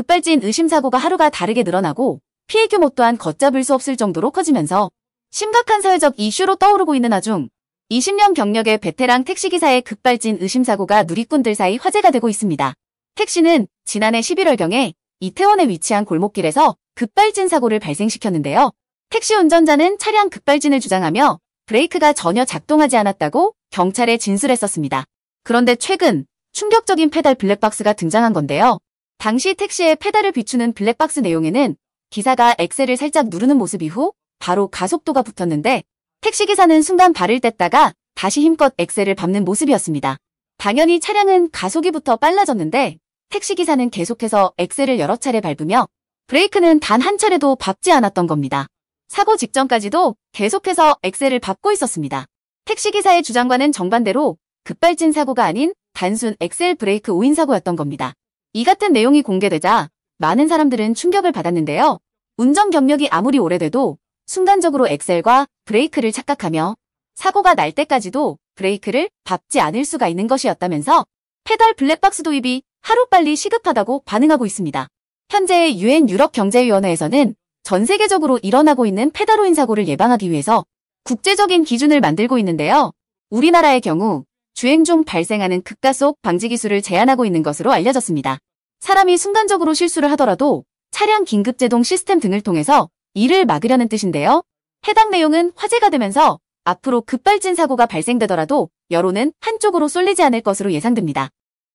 급발진 의심사고가 하루가 다르게 늘어나고 피해 규모 또한 걷잡을 수 없을 정도로 커지면서 심각한 사회적 이슈로 떠오르고 있는 와중 20년 경력의 베테랑 택시기사의 급발진 의심사고가 누리꾼들 사이 화제가 되고 있습니다. 택시는 지난해 11월경에 이태원에 위치한 골목길에서 급발진 사고를 발생시켰는데요. 택시 운전자는 차량 급발진을 주장하며 브레이크가 전혀 작동하지 않았다고 경찰에 진술했었습니다. 그런데 최근 충격적인 페달 블랙박스가 등장한 건데요. 당시 택시의 페달을 비추는 블랙박스 내용에는 기사가 엑셀을 살짝 누르는 모습 이후 바로 가속도가 붙었는데 택시기사는 순간 발을 뗐다가 다시 힘껏 엑셀을 밟는 모습이었습니다. 당연히 차량은 가속이부터 빨라졌는데 택시기사는 계속해서 엑셀을 여러 차례 밟으며 브레이크는 단 한 차례도 밟지 않았던 겁니다. 사고 직전까지도 계속해서 엑셀을 밟고 있었습니다. 택시기사의 주장과는 정반대로 급발진 사고가 아닌 단순 엑셀 브레이크 오인 사고였던 겁니다. 이 같은 내용이 공개되자 많은 사람들은 충격을 받았는데요. 운전 경력이 아무리 오래돼도 순간적으로 엑셀과 브레이크를 착각하며 사고가 날 때까지도 브레이크를 밟지 않을 수가 있는 것이었다면서 페달 블랙박스 도입이 하루빨리 시급하다고 반응하고 있습니다. 현재 유엔 유럽경제위원회에서는 전 세계적으로 일어나고 있는 페달오인 사고를 예방하기 위해서 국제적인 기준을 만들고 있는데요. 우리나라의 경우 주행 중 발생하는 극가속 방지 기술을 제한하고 있는 것으로 알려졌습니다. 사람이 순간적으로 실수를 하더라도 차량 긴급제동 시스템 등을 통해서 이를 막으려는 뜻인데요. 해당 내용은 화제가 되면서 앞으로 급발진 사고가 발생되더라도 여론은 한쪽으로 쏠리지 않을 것으로 예상됩니다.